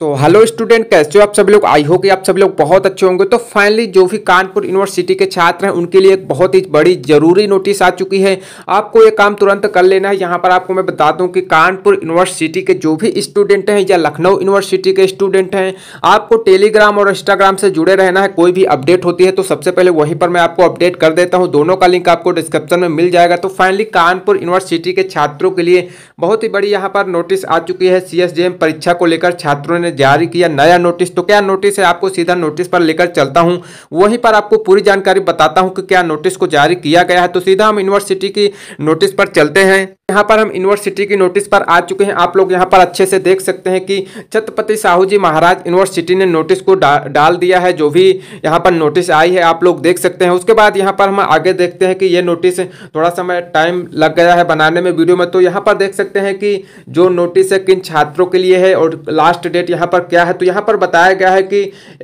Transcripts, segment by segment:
तो hello student कैसे हो आप सभी लोग आई हो कि आप सभी लोग बहुत अच्छे होंगे तो फाइनली जो भी कानपुर यूनिवर्सिटी के छात्र हैं उनके लिए एक बहुत ही बड़ी जरूरी नोटिस आ चुकी है आपको ये काम तुरंत कर लेना है यहाँ पर आपको मैं बता दूँ कि कानपुर यूनिवर्सिटी के जो भी स्टूडेंट हैं या लखनऊ यूनिवर्सिटी के स्टूडेंट हैं आपको टेलीग्राम और इंस्टाग्राम से जुड़े रहना है कोई भी अपडेट होती है तो सबसे पहले वहीं पर मैं आपको अपडेट कर देता हूँ दोनों का लिंक आपको डिस्क्रिप्शन में मिल जाएगा तो फाइनली कानपुर यूनिवर्सिटी के छात्रों के लिए बहुत ही बड़ी यहाँ पर नोटिस आ चुकी है सी परीक्षा को लेकर छात्रों ने जारी किया नया नोटिस तो क्या नोटिस है आपको सीधा नोटिस पर लेकर चलता हूँ वहीं पर आपको पूरी जानकारी बताता हूँ कि क्या नोटिस को जारी किया गया है तो सीधा हम यूनिवर्सिटी की नोटिस पर चलते हैं यहाँ पर हम यूनिवर्सिटी की नोटिस पर आ चुके हैं आप लोग यहाँ पर अच्छे से देख सकते हैं कि छत्रपति साहू जी महाराज यूनिवर्सिटी ने नोटिस को डा, डाल दिया है जो भी यहाँ पर नोटिस आई है आप लोग देख सकते हैं उसके बाद यहाँ पर हम आगे देखते हैं कि ये नोटिस थोड़ा समय टाइम लग गया है बनाने में वीडियो में तो यहाँ पर देख सकते हैं कि जो नोटिस है किन छात्रों के लिए है और लास्ट डेट यहाँ पर क्या है तो यहाँ पर बताया गया है कि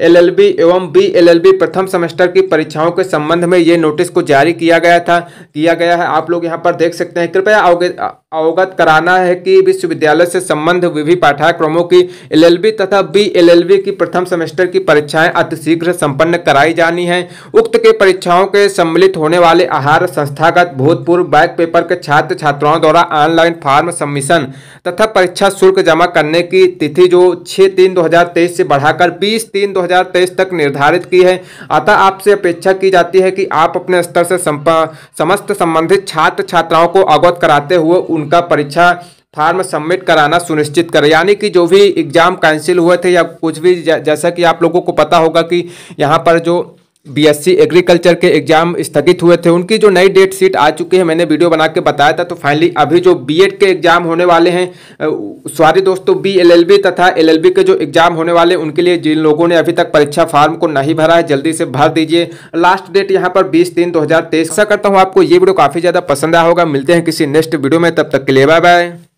एल एवं बी एल प्रथम सेमेस्टर की परीक्षाओं के संबंध में ये नोटिस को जारी किया गया था किया गया है आप लोग यहाँ पर देख सकते हैं कृपया आओगे Up. अवगत कराना है कि विश्वविद्यालय से संबंध विभिन्न पाठ्यक्रमों की एलएलबी तथा बी बी की प्रथम सेमेस्टर की परीक्षाएं अतिशीघ्र संपन्न कराई जानी है उक्त के परीक्षाओं के सम्मिलित होने वाले आहार संस्थागत भूतपूर्व बैक पेपर के छात्र छात्राओं द्वारा ऑनलाइन फार्म सबमिशन तथा परीक्षा शुल्क जमा करने की तिथि जो छः तीन दो से बढ़ाकर बीस तीन दो तक निर्धारित की है अतः आपसे अपेक्षा की जाती है कि आप अपने स्तर से समस्त संबंधित छात्र छात्राओं को अवगत कराते हुए उनका परीक्षा फार्म सबमिट कराना सुनिश्चित करें यानी कि जो भी एग्ज़ाम कैंसिल हुए थे या कुछ भी जैसा कि आप लोगों को पता होगा कि यहाँ पर जो बीएससी एग्रीकल्चर के एग्जाम स्थगित हुए थे उनकी जो नई डेट शीट आ चुकी है मैंने वीडियो बना के बताया था तो फाइनली अभी जो बीएड के एग्जाम होने वाले हैं सॉरी दोस्तों बीएलएलबी तथा एलएलबी के जो एग्जाम होने वाले उनके लिए जिन लोगों ने अभी तक परीक्षा फॉर्म को नहीं भरा है जल्दी से भर दीजिए लास्ट डेट यहाँ पर बीस तीन दो करता हूँ आपको ये वीडियो काफ़ी ज़्यादा पसंद आया होगा मिलते हैं किसी नेक्स्ट वीडियो में तब तक के लिए बाय बाय